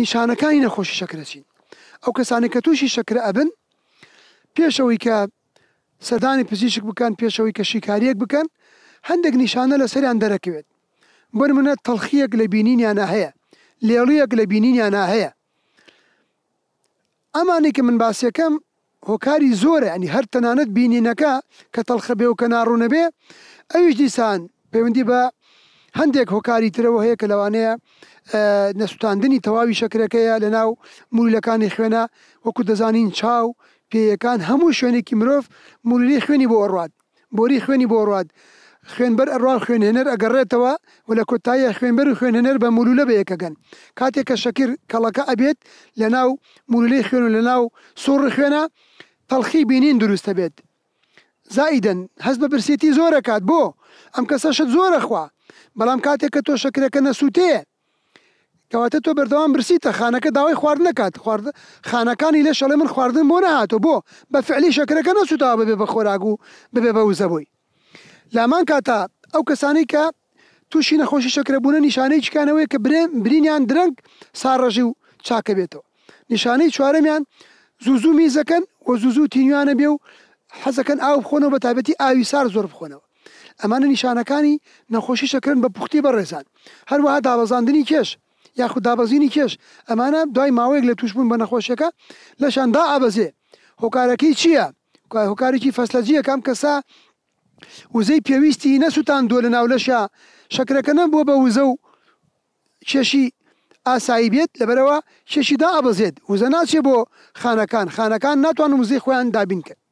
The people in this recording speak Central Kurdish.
نیشانەکانی نەخۆشی شەکرەچین ئەو کەسانێک کە تووشی شەکرە ئەبن پێشەوەی کە سەدانی پزیشک بکەن پێشەوەی کە شیکاریەک بکەن هەندێک نیشانە لە سەریان دەرەکەوێت بەرمونە تەڵخیەک لە بینینیانە هەیە لێڵیەک لە بینینیانە هەیە ئەمانی کە من باسیەکەم هۆکاری زۆرە ئەنی هەر تەنانەت بینینەکە کە تەڵخە بێ و کە ناڕوونە بێ ئەویش دیسان پەیوەندی بە هەندێک هۆکاری ترەوە هەیە کە لەوانەیە نەسووتاندنی تەواوی شەکرەکەیە لە ناو مولەکانی خوێنە وەکو دەزانین چاو پێیەکان هەموو شوێنێکی مرۆڤ مولی خوێنی بۆ ئەڕات بۆری خوێنی بۆ ڕات خوێنبەر ئەڕوان خوێنهێنەر ئەگەڕێتەوە و لە کۆتایە خوێنبەر و خوێنهێنەر بە مولولە بەیەکەگەن کاتێک کە شەکر کەڵەکە ئەبێت لە ناو مولەی خوێن و لە ناو سوڕ خوێنە تەڵخی بینین دروستە بێت زایدن هەست بە برسێتی زۆرەکات بۆ ئەم کەسەشت زۆرەخوا بەڵام کاتێک کە تۆ شکرەکە نەسووتێ کەواتە تۆ بەردەوام برسیتە خانەکە داوای خوارد نکات خوارد خانەکانی لە شەڵێ من خواردن بۆ نەهاتۆ بۆ بە فعلی شکرەکە نەسووتەوە ببێ بە خۆراگ و ببێ بە وزەبووی لامان کاتا ئەو کەسانی کە تووشی نەخۆشی شکرەبوون نیشانەی چکانەوەی کە برێن برینیان درنگ ساڕەژی و چاکە بێتەوە نیشانەی چوارەمیان زوزوو میزەکەن و زوزوو تینیانە بێ و حەزەکەن ئاو بخۆنەوە بە تابەتی ئاوی سار زۆر بخۆنەوە ئەمانە نیشانەکانی نەخۆشی شەکردن بە پوختی بەڕێزان هەروەها دابەزاندنی کێش یاخود دابەزینی کێش ئەمانە دوای ماوەیەک لە توشبوون بە نەخۆشیەکە لەشاندا ئابەزێ هۆکارەکەی چییە؟ هۆکارێکی فەسلەجیە کام کەسا وزەی پێویستی نەسووتان دۆ لە ناولەشە شکرەکە نەبووە بە وزە و کێشی ئاسایی بێت لەبەرەوە کێشیدا ئابەزێت وزە ناچێ بۆ خانەکان خانەکان ناتوانن وزەی خۆیان دابین کرد